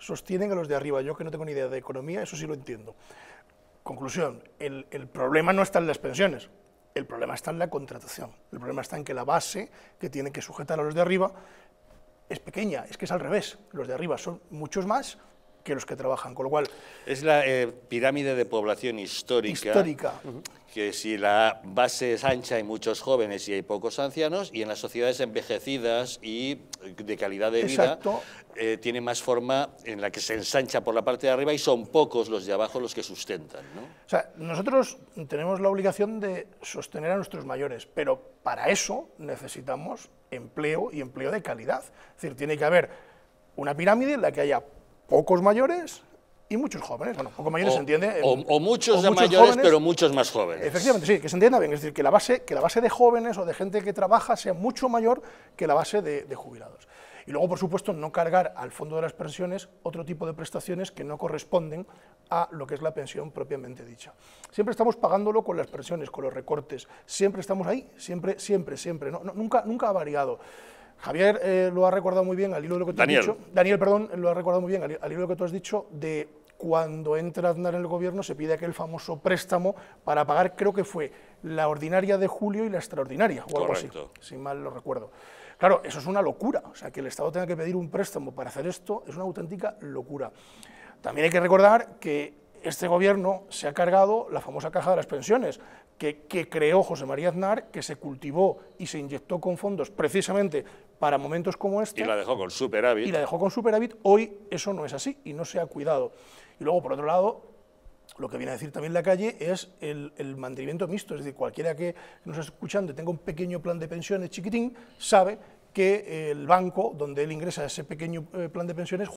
sostienen a los de arriba. Yo que no tengo ni idea de economía, eso sí lo entiendo. Conclusión, el, problema no está en las pensiones, el problema está en la contratación. El problema está en que la base que tiene que sujetar a los de arriba es pequeña, es que es al revés. Los de arriba son muchos más que los que trabajan, con lo cual... Es la eh, pirámide de población histórica. Histórica. Que si la base es ancha hay muchos jóvenes y hay pocos ancianos, y en las sociedades envejecidas y de calidad de vida, eh, tiene más forma en la que se ensancha por la parte de arriba y son pocos los de abajo los que sustentan. O sea, nosotros tenemos la obligación de sostener a nuestros mayores, pero para eso necesitamos empleo y empleo de calidad. Es decir, tiene que haber una pirámide en la que haya pocos mayores y muchos jóvenes. Bueno, poco mayores se entiende. O, muchos mayores, pero muchos más jóvenes. Efectivamente, sí, que se entienda bien. Es decir, que la base, que la base de jóvenes o de gente que trabaja sea mucho mayor que la base de, jubilados. Y luego, por supuesto, no cargar al fondo de las pensiones otro tipo de prestaciones que no corresponden a lo que es la pensión propiamente dicha. Siempre estamos pagándolo con las pensiones, con los recortes. Siempre estamos ahí, siempre, siempre, siempre. nunca, nunca ha variado. Javier eh, lo ha recordado muy bien al hilo de lo que tú has dicho. Daniel, perdón, lo ha recordado muy bien al, hilo de lo que tú has dicho de cuando entra Aznar en el gobierno se pide aquel famoso préstamo para pagar, creo que fue la ordinaria de julio y la extraordinaria, o algo Correcto. si mal lo recuerdo. Claro, eso es una locura, o sea, que el Estado tenga que pedir un préstamo para hacer esto es una auténtica locura. También hay que recordar que este gobierno se ha cargado la famosa caja de las pensiones, que, creó José María Aznar, que se cultivó y se inyectó con fondos precisamente para momentos como este. Y la dejó con superávit. Y la dejó con superávit. Hoy eso no es así y no se ha cuidado. Y luego, por otro lado, lo que viene a decir también la calle es el, el mantenimiento mixto. Es decir, cualquiera que nos esté escuchando y tenga un pequeño plan de pensiones chiquitín, sabe que el banco donde él ingresa ese pequeño eh, plan de pensiones